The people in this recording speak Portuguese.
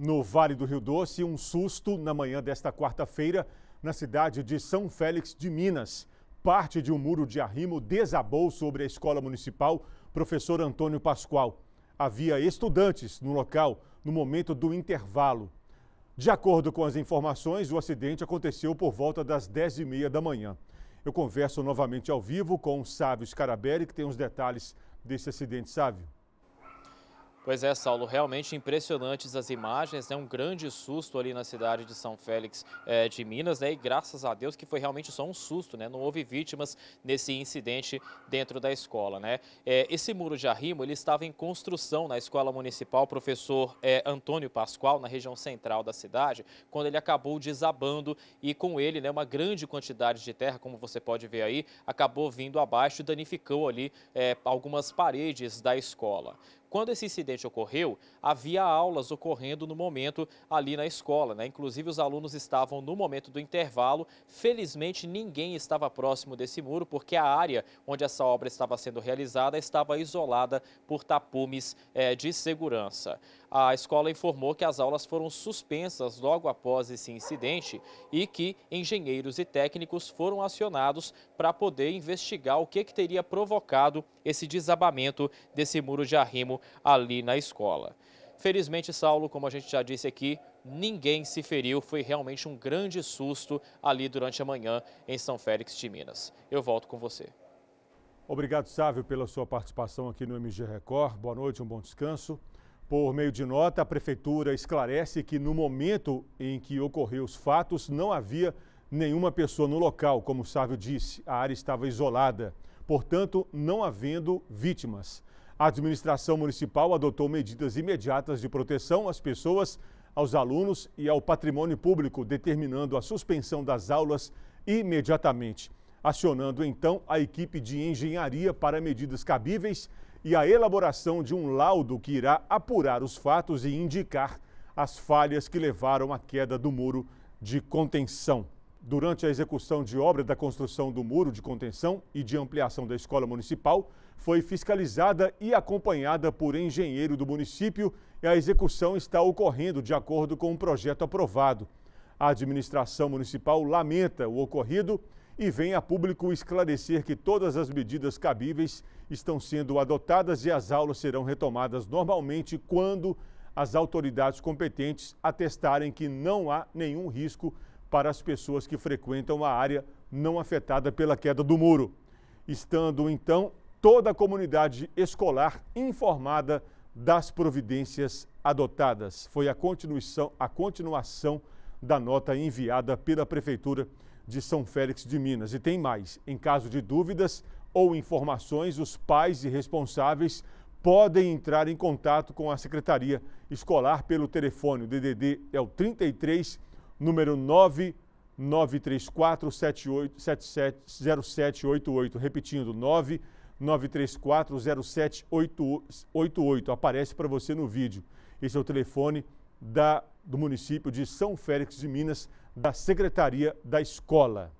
No Vale do Rio Doce, um susto na manhã desta quarta-feira, na cidade de São Félix de Minas. Parte de um muro de arrimo desabou sobre a escola municipal Professor Antônio Pascoal. Havia estudantes no local no momento do intervalo. De acordo com as informações, o acidente aconteceu por volta das 10h30 da manhã. Eu converso novamente ao vivo com o Sávio Scarabelli, que tem os detalhes desse acidente. Sávio. Pois é, Saulo, realmente impressionantes as imagens, né? um grande susto ali na cidade de São Félix eh, de Minas, né? e graças a Deus que foi realmente só um susto, né? não houve vítimas nesse incidente dentro da escola. Né? Eh, esse muro de arrimo ele estava em construção na Escola Municipal Professor eh, Antônio Pascoal, na região central da cidade, quando ele acabou desabando e com ele né, uma grande quantidade de terra, como você pode ver aí, acabou vindo abaixo e danificou ali algumas paredes da escola. Quando esse incidente ocorreu, havia aulas ocorrendo no momento ali na escola, né? Inclusive os alunos estavam no momento do intervalo. Felizmente ninguém estava próximo desse muro, porque a área onde essa obra estava sendo realizada estava isolada por tapumes é, de segurança. A escola informou que as aulas foram suspensas logo após esse incidente e que engenheiros e técnicos foram acionados para poder investigar o que, que teria provocado esse desabamento desse muro de arrimo ali na escola. Felizmente, Saulo, como a gente já disse aqui, ninguém se feriu. Foi realmente um grande susto ali durante a manhã em São Félix de Minas. Eu volto com você. Obrigado, Sávio, pela sua participação aqui no MG Record. Boa noite, um bom descanso. Por meio de nota, a Prefeitura esclarece que no momento em que ocorreu os fatos, não havia nenhuma pessoa no local, como o Sávio disse, a área estava isolada, portanto, não havendo vítimas. A administração municipal adotou medidas imediatas de proteção às pessoas, aos alunos e ao patrimônio público, determinando a suspensão das aulas imediatamente acionando então a equipe de engenharia para medidas cabíveis e a elaboração de um laudo que irá apurar os fatos e indicar as falhas que levaram à queda do muro de contenção. Durante a execução de obra da construção do muro de contenção e de ampliação da escola municipal, foi fiscalizada e acompanhada por engenheiro do município e a execução está ocorrendo de acordo com o projeto aprovado. A administração municipal lamenta o ocorrido e vem a público esclarecer que todas as medidas cabíveis estão sendo adotadas e as aulas serão retomadas normalmente quando as autoridades competentes atestarem que não há nenhum risco para as pessoas que frequentam a área não afetada pela queda do muro, estando então toda a comunidade escolar informada das providências adotadas. Foi a continuação, a continuação da nota enviada pela prefeitura de São Félix de Minas. E tem mais: em caso de dúvidas ou informações, os pais e responsáveis podem entrar em contato com a Secretaria Escolar pelo telefone. O DDD é o 33, número 99347 770788. Repetindo, 9934788. Aparece para você no vídeo. Esse é o telefone da, do município de São Félix de Minas da Secretaria da Escola.